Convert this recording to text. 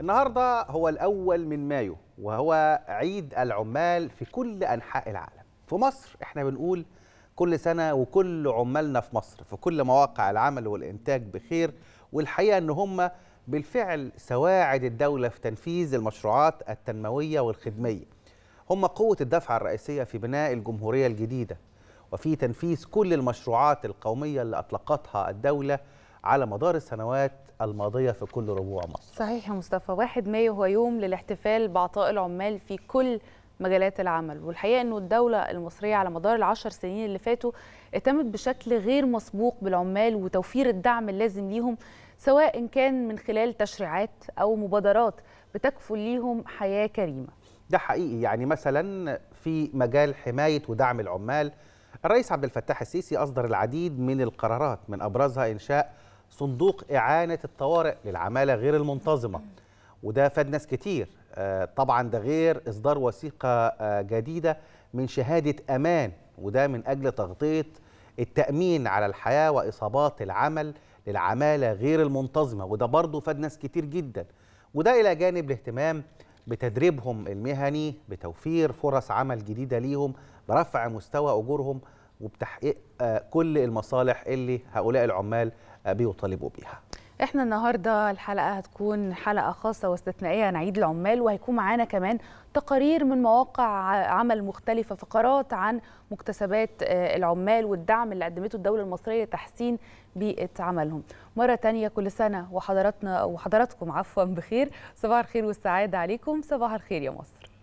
النهارده هو الأول من مايو وهو عيد العمال في كل أنحاء العالم في مصر احنا بنقول كل سنة وكل عمالنا في مصر في كل مواقع العمل والإنتاج بخير والحقيقة أن هم بالفعل سواعد الدولة في تنفيذ المشروعات التنموية والخدمية هم قوة الدفعة الرئيسية في بناء الجمهورية الجديدة وفي تنفيذ كل المشروعات القومية اللي أطلقتها الدولة على مدار السنوات الماضيه في كل ربوع مصر. صحيح يا مصطفى، 1 مايو هو يوم للاحتفال بعطاء العمال في كل مجالات العمل، والحقيقه انه الدوله المصريه على مدار العشر سنين اللي فاتوا اهتمت بشكل غير مسبوق بالعمال وتوفير الدعم اللازم ليهم سواء كان من خلال تشريعات او مبادرات بتكفل ليهم حياه كريمه. ده حقيقي يعني مثلا في مجال حمايه ودعم العمال الرئيس عبد الفتاح السيسي اصدر العديد من القرارات من ابرزها انشاء صندوق إعانة الطوارئ للعمالة غير المنتظمة وده فاد ناس كتير آه، طبعا ده غير إصدار وثيقة آه، جديدة من شهادة أمان وده من أجل تغطية التأمين على الحياة وإصابات العمل للعمالة غير المنتظمة وده برضه فاد ناس كتير جدا وده إلى جانب الاهتمام بتدريبهم المهني بتوفير فرص عمل جديدة ليهم برفع مستوى أجورهم وبتحقيق آه، كل المصالح اللي هؤلاء العمال آه، بيطالبوا بيها احنا النهارده الحلقه هتكون حلقه خاصه واستثنائيه عن عيد العمال وهيكون معانا كمان تقارير من مواقع عمل مختلفه فقرات عن مكتسبات آه، العمال والدعم اللي قدمته الدوله المصريه لتحسين بيئه عملهم مره تانية كل سنه وحضراتنا وحضراتكم عفوا بخير صباح الخير والسعاده عليكم صباح الخير يا مصر